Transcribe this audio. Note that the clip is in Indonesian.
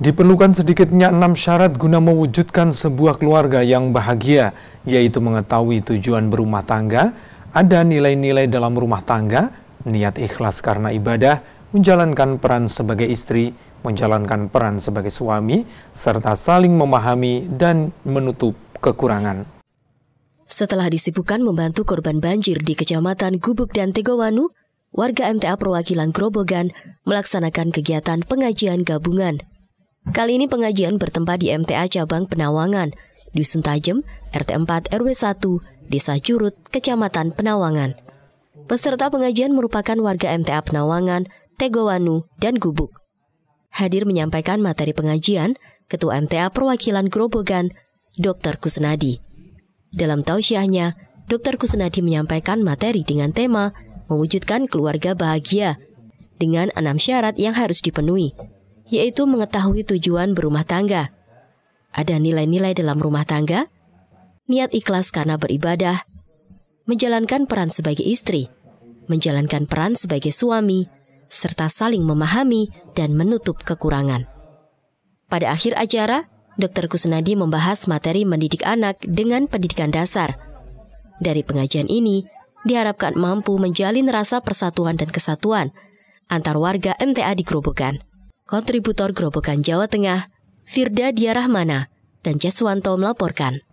Diperlukan sedikitnya enam syarat guna mewujudkan sebuah keluarga yang bahagia, yaitu mengetahui tujuan berumah tangga, ada nilai-nilai dalam rumah tangga, niat ikhlas karena ibadah, menjalankan peran sebagai istri, menjalankan peran sebagai suami, serta saling memahami dan menutup kekurangan. Setelah disibukkan membantu korban banjir di Kecamatan Gubuk dan Tegowanu, warga MTA Perwakilan Grobogan melaksanakan kegiatan pengajian gabungan Kali ini pengajian bertempat di MTA Cabang Penawangan, Dusun Tajem, RT 4 RW 1, Desa Jurut, Kecamatan Penawangan. Peserta pengajian merupakan warga MTA Penawangan, Tegowanu, dan Gubuk. Hadir menyampaikan materi pengajian, Ketua MTA Perwakilan Grobogan, Dr. Kusnadi. Dalam tausiahnya, Dr. Kusnadi menyampaikan materi dengan tema mewujudkan keluarga bahagia dengan enam syarat yang harus dipenuhi yaitu mengetahui tujuan berumah tangga. Ada nilai-nilai dalam rumah tangga, niat ikhlas karena beribadah, menjalankan peran sebagai istri, menjalankan peran sebagai suami, serta saling memahami dan menutup kekurangan. Pada akhir acara, Dr. Kusnadi membahas materi mendidik anak dengan pendidikan dasar. Dari pengajian ini, diharapkan mampu menjalin rasa persatuan dan kesatuan antar warga MTA di Gerobogan. Kontributor Grobogan Jawa Tengah, Firda Diarahmana, dan Jaswanto melaporkan.